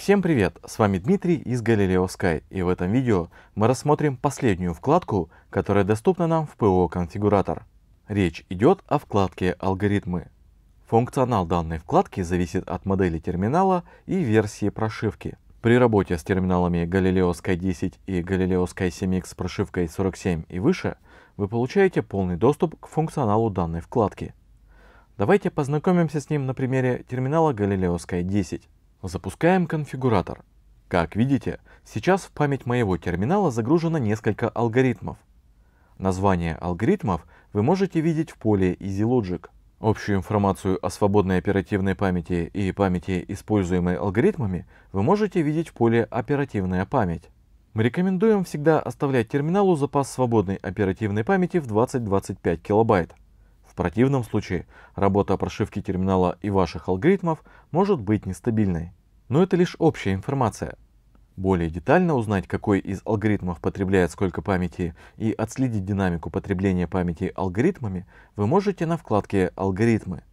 Всем привет, с вами Дмитрий из Galileo Sky и в этом видео мы рассмотрим последнюю вкладку, которая доступна нам в ПО конфигуратор. Речь идет о вкладке «Алгоритмы». Функционал данной вкладки зависит от модели терминала и версии прошивки. При работе с терминалами Galileo Sky 10 и Galileo Sky 7X с прошивкой 47 и выше вы получаете полный доступ к функционалу данной вкладки. Давайте познакомимся с ним на примере терминала Galileo Sky 10. Запускаем конфигуратор. Как видите, сейчас в память моего терминала загружено несколько алгоритмов. Название алгоритмов вы можете видеть в поле EasyLogic. Общую информацию о свободной оперативной памяти и памяти, используемой алгоритмами, вы можете видеть в поле «Оперативная память». Мы рекомендуем всегда оставлять терминалу запас свободной оперативной памяти в 20-25 килобайт противном случае работа прошивки терминала и ваших алгоритмов может быть нестабильной. Но это лишь общая информация. Более детально узнать, какой из алгоритмов потребляет сколько памяти и отследить динамику потребления памяти алгоритмами, вы можете на вкладке «Алгоритмы».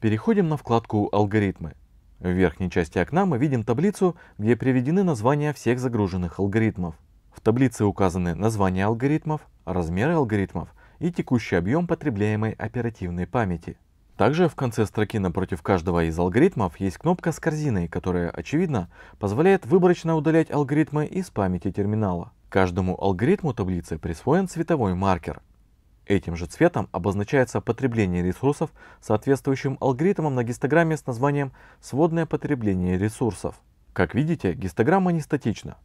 Переходим на вкладку «Алгоритмы». В верхней части окна мы видим таблицу, где приведены названия всех загруженных алгоритмов. В таблице указаны названия алгоритмов, размеры алгоритмов – и текущий объем потребляемой оперативной памяти. Также в конце строки напротив каждого из алгоритмов есть кнопка с корзиной, которая, очевидно, позволяет выборочно удалять алгоритмы из памяти терминала. Каждому алгоритму таблицы присвоен цветовой маркер. Этим же цветом обозначается потребление ресурсов соответствующим алгоритмам на гистограмме с названием «сводное потребление ресурсов». Как видите, гистограмма не статична.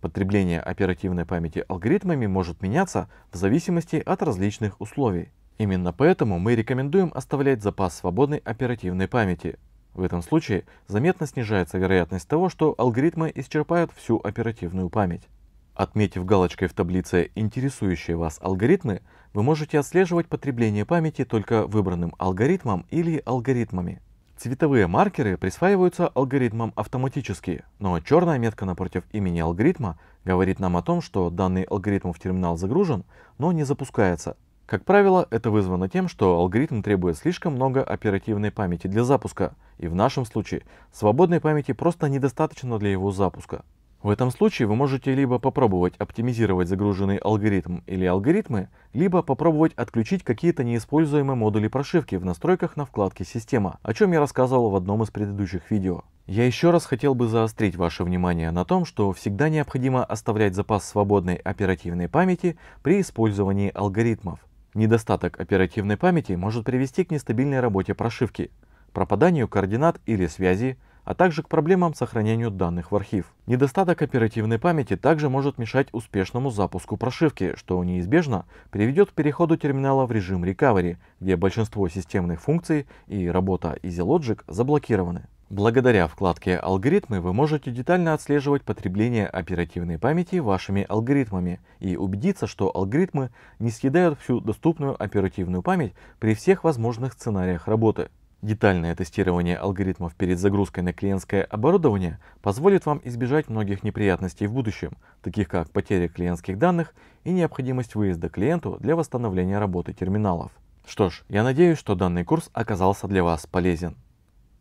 Потребление оперативной памяти алгоритмами может меняться в зависимости от различных условий. Именно поэтому мы рекомендуем оставлять запас свободной оперативной памяти. В этом случае заметно снижается вероятность того, что алгоритмы исчерпают всю оперативную память. Отметив галочкой в таблице «Интересующие вас алгоритмы», вы можете отслеживать потребление памяти только выбранным алгоритмом или алгоритмами. Цветовые маркеры присваиваются алгоритмом автоматически, но черная метка напротив имени алгоритма говорит нам о том, что данный алгоритм в терминал загружен, но не запускается. Как правило, это вызвано тем, что алгоритм требует слишком много оперативной памяти для запуска, и в нашем случае свободной памяти просто недостаточно для его запуска. В этом случае вы можете либо попробовать оптимизировать загруженный алгоритм или алгоритмы, либо попробовать отключить какие-то неиспользуемые модули прошивки в настройках на вкладке «Система», о чем я рассказывал в одном из предыдущих видео. Я еще раз хотел бы заострить ваше внимание на том, что всегда необходимо оставлять запас свободной оперативной памяти при использовании алгоритмов. Недостаток оперативной памяти может привести к нестабильной работе прошивки, пропаданию координат или связи, а также к проблемам сохранению данных в архив. Недостаток оперативной памяти также может мешать успешному запуску прошивки, что неизбежно приведет к переходу терминала в режим recovery, где большинство системных функций и работа EasyLogic заблокированы. Благодаря вкладке «Алгоритмы» вы можете детально отслеживать потребление оперативной памяти вашими алгоритмами и убедиться, что алгоритмы не съедают всю доступную оперативную память при всех возможных сценариях работы. Детальное тестирование алгоритмов перед загрузкой на клиентское оборудование позволит вам избежать многих неприятностей в будущем, таких как потеря клиентских данных и необходимость выезда клиенту для восстановления работы терминалов. Что ж, я надеюсь, что данный курс оказался для вас полезен.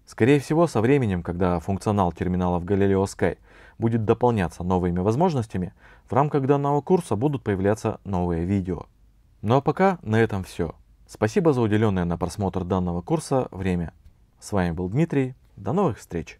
Скорее всего, со временем, когда функционал терминалов Galileo Sky будет дополняться новыми возможностями, в рамках данного курса будут появляться новые видео. Ну а пока на этом все. Спасибо за уделенное на просмотр данного курса время. С вами был Дмитрий. До новых встреч!